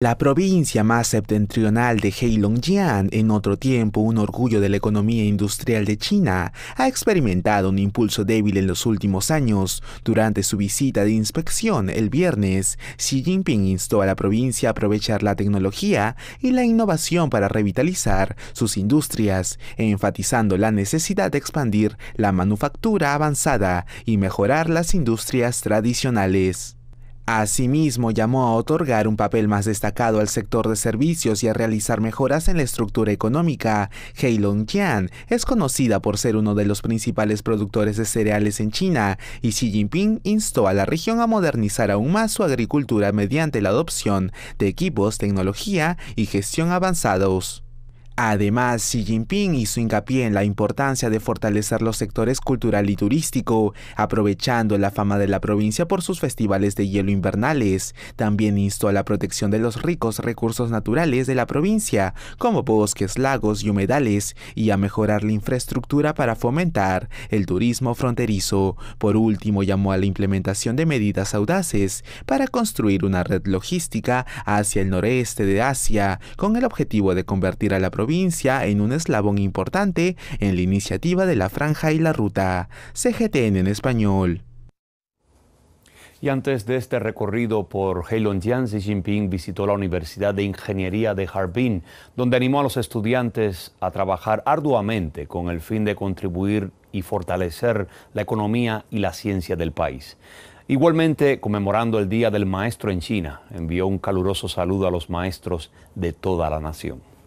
La provincia más septentrional de Heilongjiang, en otro tiempo un orgullo de la economía industrial de China, ha experimentado un impulso débil en los últimos años. Durante su visita de inspección el viernes, Xi Jinping instó a la provincia a aprovechar la tecnología y la innovación para revitalizar sus industrias, enfatizando la necesidad de expandir la manufactura avanzada y mejorar las industrias tradicionales. Asimismo, llamó a otorgar un papel más destacado al sector de servicios y a realizar mejoras en la estructura económica. Heilongjiang es conocida por ser uno de los principales productores de cereales en China y Xi Jinping instó a la región a modernizar aún más su agricultura mediante la adopción de equipos, tecnología y gestión avanzados. Además, Xi Jinping hizo hincapié en la importancia de fortalecer los sectores cultural y turístico, aprovechando la fama de la provincia por sus festivales de hielo invernales. También instó a la protección de los ricos recursos naturales de la provincia, como bosques, lagos y humedales, y a mejorar la infraestructura para fomentar el turismo fronterizo. Por último, llamó a la implementación de medidas audaces para construir una red logística hacia el noreste de Asia, con el objetivo de convertir a la provincia provincia en un eslabón importante en la iniciativa de la Franja y la Ruta, CGTN en español. Y antes de este recorrido por Heilongjiang, Xi Jinping visitó la Universidad de Ingeniería de Harbin, donde animó a los estudiantes a trabajar arduamente con el fin de contribuir y fortalecer la economía y la ciencia del país. Igualmente, conmemorando el Día del Maestro en China, envió un caluroso saludo a los maestros de toda la nación.